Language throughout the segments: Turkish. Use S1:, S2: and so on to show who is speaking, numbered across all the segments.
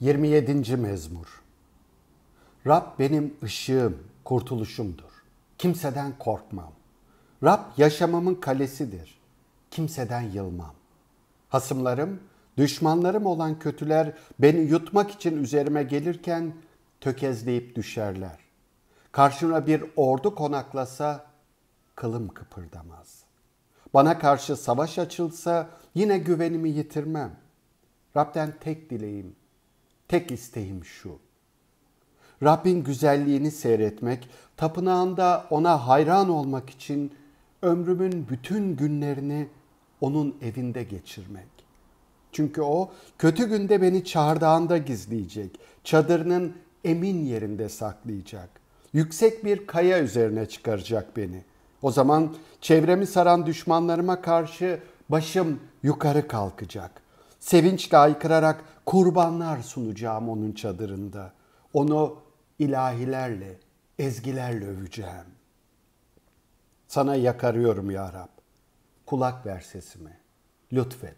S1: 27. Mezmur Rab benim ışığım, kurtuluşumdur. Kimseden korkmam. Rab yaşamamın kalesidir. Kimseden yılmam. Hasımlarım, düşmanlarım olan kötüler beni yutmak için üzerime gelirken tökezleyip düşerler. Karşına bir ordu konaklasa kılım kıpırdamaz. Bana karşı savaş açılsa yine güvenimi yitirmem. Rab'den tek dileğim Tek isteğim şu. Rabbin güzelliğini seyretmek, tapınağında ona hayran olmak için ömrümün bütün günlerini onun evinde geçirmek. Çünkü o kötü günde beni çardağında gizleyecek, çadırının emin yerinde saklayacak. Yüksek bir kaya üzerine çıkaracak beni. O zaman çevremi saran düşmanlarıma karşı başım yukarı kalkacak. Sevinçle aykırarak kurbanlar sunacağım onun çadırında. Onu ilahilerle, ezgilerle öveceğim. Sana yakarıyorum ya Rab. Kulak ver sesime. Lütfet,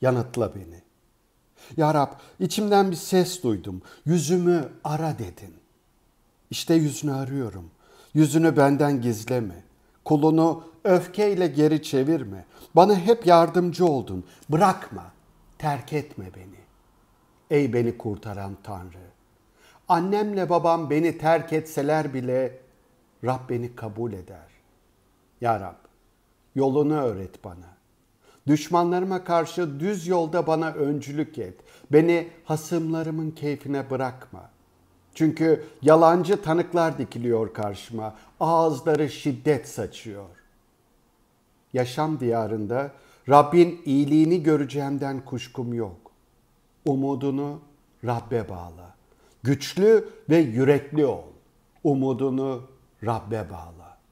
S1: yanıtla beni. Ya Rab, içimden bir ses duydum. Yüzümü ara dedin. İşte yüzünü arıyorum. Yüzünü benden gizleme. kulunu öfkeyle geri çevirme. Bana hep yardımcı oldun. Bırakma terk etme beni. Ey beni kurtaran Tanrı. Annemle babam beni terk etseler bile Rab beni kabul eder. Ya Rab, yolunu öğret bana. Düşmanlarıma karşı düz yolda bana öncülük et. Beni hasımlarımın keyfine bırakma. Çünkü yalancı tanıklar dikiliyor karşıma. Ağızları şiddet saçıyor. Yaşam diyarında Rabbin iyiliğini göreceğimden kuşkum yok. Umudunu Rabbe bağla. Güçlü ve yürekli ol. Umudunu Rabbe bağla.